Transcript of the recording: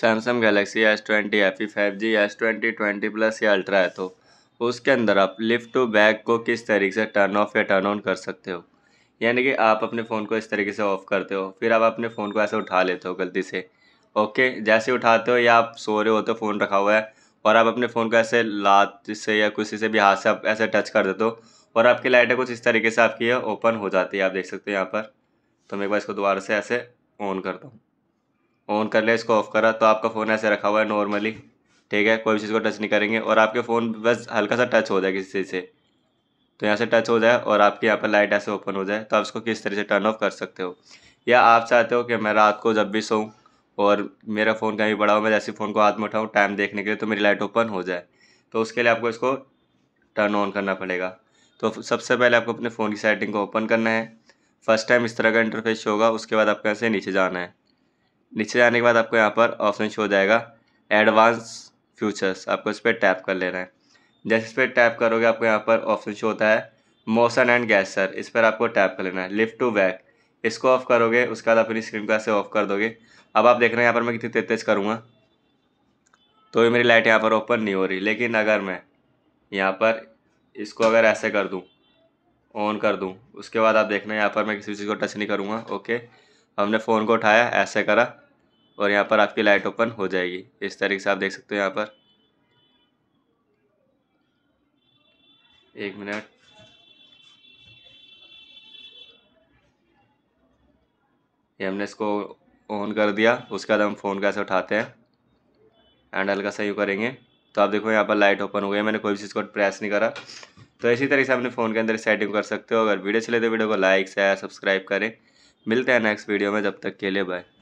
Samsung Galaxy S twenty या फिर five G S twenty twenty plus या ultra है तो उसके अंदर आप लिफ्ट टू बैक को किस तरीके से टर्न ऑफ या टर्न ऑन कर सकते हो यानी कि आप अपने फ़ोन को इस तरीके से ऑफ़ करते हो फिर आप अपने फ़ोन को ऐसे उठा लेते हो गलती से ओके जैसे उठाते हो या आप सो रहे होते तो फ़ोन रखा हुआ है और आप अपने फ़ोन को ऐसे लात से या किसी से भी हाथ से आप ऐसे टच कर देते हो और आपकी लाइटें कुछ इस तरीके से आपकी ओपन हो जाती है आप देख सकते हो यहाँ पर तो मैं एक बार इसको दोबारा से ऐसे ऑन करता हूँ ऑन कर लिया इसको ऑफ करा तो आपका फ़ोन ऐसे रखा हुआ है नॉर्मली ठीक है कोई भी चीज़ को टच नहीं करेंगे और आपके फ़ोन बस हल्का सा टच हो जाए किसी चीज़ से तो यहाँ से टच हो जाए और आपके यहाँ पर लाइट ऐसे ओपन हो जाए तो आप इसको किस तरह से टर्न ऑफ कर सकते हो या आप चाहते हो कि मैं रात को जब भी सोऊँ और मेरा फ़ोन कहीं बड़ा हो मैं जैसे फ़ोन को हाथ में उठाऊँ टाइम देखने के लिए तो मेरी लाइट ओपन हो जाए तो उसके लिए आपको इसको टर्न ऑन करना पड़ेगा तो सबसे पहले आपको अपने फ़ोन की सेटिंग को ओपन करना है फर्स्ट टाइम इस तरह का इंटरफेस होगा उसके बाद आपको ऐसे नीचे जाना है नीचे जाने के बाद आपको यहाँ पर ऑप्शन शो हो जाएगा एडवांस फ्यूचर्स आपको इस पर टैप कर लेना है जैसे इस पर टैप करोगे आपको यहाँ पर ऑप्शन शो होता है मोशन एंड गैस सर इस पर आपको टैप कर लेना है लिफ्ट टू बैक इसको ऑफ करोगे उसके बाद अपनी स्क्रीन का से ऑफ कर दोगे अब आप देख रहे हैं यहाँ पर मैं कितनी तेज तेज करूँगा तो ये मेरी लाइट यहाँ पर ओपन नहीं हो रही लेकिन अगर मैं यहाँ पर इसको अगर ऐसे कर दूँ ऑन कर दूँ उसके बाद आप देखना यहाँ पर मैं किसी चीज़ को टच नहीं करूँगा ओके हमने फ़ोन को उठाया ऐसे करा और यहाँ पर आपकी लाइट ओपन हो जाएगी इस तरीके से आप देख सकते हो यहाँ पर एक मिनट ये हमने इसको ऑन कर दिया उसके बाद हम फ़ोन कैसे उठाते हैं एंड हल्का सही यू करेंगे तो आप देखो यहाँ पर लाइट ओपन हो गई मैंने कोई भी चीज़ को प्रेस नहीं करा तो इसी तरीके से अपने फ़ोन के अंदर सेटिंग कर सकते हो अगर वीडियो चले तो वीडियो को लाइक शेयर सब्सक्राइब करें मिलते हैं नेक्स्ट वीडियो में जब तक के लिए बाय